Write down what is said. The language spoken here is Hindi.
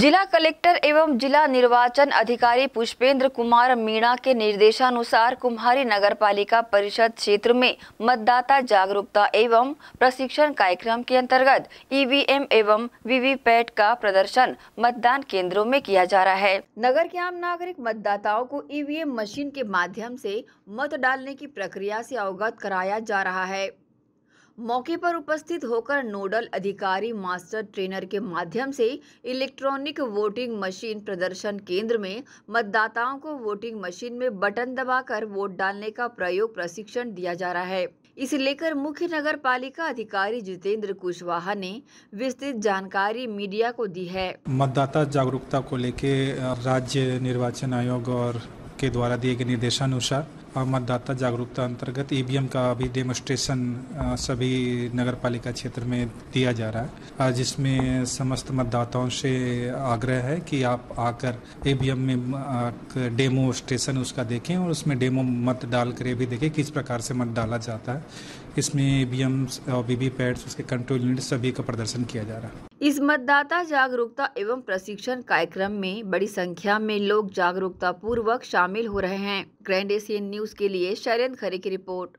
जिला कलेक्टर एवं जिला निर्वाचन अधिकारी पुष्पेंद्र कुमार मीणा के निर्देशानुसार कुम्हारी नगर पालिका परिषद क्षेत्र में मतदाता जागरूकता एवं प्रशिक्षण कार्यक्रम के अंतर्गत ईवीएम एवं वीवीपैट का प्रदर्शन मतदान केंद्रों में किया जा रहा है नगर के आम नागरिक मतदाताओं को ईवीएम मशीन के माध्यम से मत डालने की प्रक्रिया ऐसी अवगत कराया जा रहा है मौके पर उपस्थित होकर नोडल अधिकारी मास्टर ट्रेनर के माध्यम से इलेक्ट्रॉनिक वोटिंग मशीन प्रदर्शन केंद्र में मतदाताओं को वोटिंग मशीन में बटन दबाकर वोट डालने का प्रयोग प्रशिक्षण दिया जा रहा है इसे लेकर मुख्य नगर पालिका अधिकारी जितेंद्र कुशवाहा ने विस्तृत जानकारी मीडिया को दी है मतदाता जागरूकता को लेके राज्य निर्वाचन आयोग और के द्वारा दिए गए निर्देशानुसार मतदाता जागरूकता अंतर्गत ईवीएम का अभी डेमोस्ट्रेशन सभी नगर पालिका क्षेत्र में दिया जा रहा है जिसमें समस्त मतदाताओं से आग्रह है कि आप आकर ईवीएम में डेमो स्टेशन उसका देखें और उसमें डेमो मत डाल कर ये भी देखें किस प्रकार से मत डाला जाता है इसमें ई वी एम और वी वी पैड्स उसके कंट्रोल यूनिट सभी का प्रदर्शन किया जा रहा है इस मतदाता जागरूकता एवं प्रशिक्षण कार्यक्रम में बड़ी संख्या में लोग जागरूकता पूर्वक शामिल हो रहे हैं ग्रैंड एशियन न्यूज के लिए शैलेंद्र खरे की रिपोर्ट